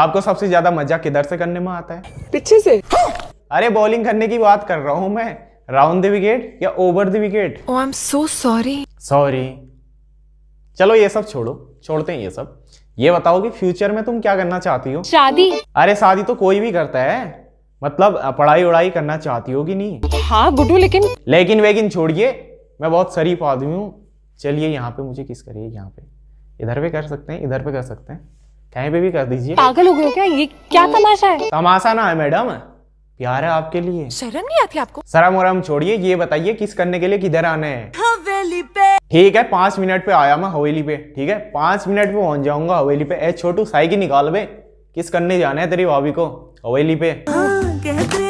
आपको सबसे ज्यादा मजा किधर से करने में आता है पीछे से हाँ। अरे बॉलिंग करने की बात कर रहा हूँ मैं राउंड द विकेट या over the wicket I am so sorry sorry चलो ये सब छोड़ो छोड़ते हैं ये सब ये बताओ कि फ्यूचर में तुम क्या करना चाहती हो शादी अरे शादी तो कोई भी करता है मतलब पढ़ाई उड़ाई करना चाहती होगी नहीं हाँ गुड्डू लेकिन लेकिन वेकिन छोड़िए मैं बहुत शरीफ आदमी हूँ चलिए यहाँ पे मुझे किस करिए यहाँ पे इधर पे कर सकते हैं इधर पे कर सकते हैं कहीं पे भी कर दीजिए पागल हो गए क्या ये क्या तमाशा है तमाशा ना है मैडम प्यार है आपके लिए शर्म नहीं आती आपको शर्म वरम छोड़िए ये बताइए किस करने के लिए किधर आने हैं हवेली पे ठीक है पाँच मिनट पे आया मैं हवेली पे ठीक है पाँच मिनट पे पहुंच जाऊंगा हवेली पे ए छोटू साइकिल निकाल बे किस करने जाना है तेरी भाभी को हवेली पे हाँ,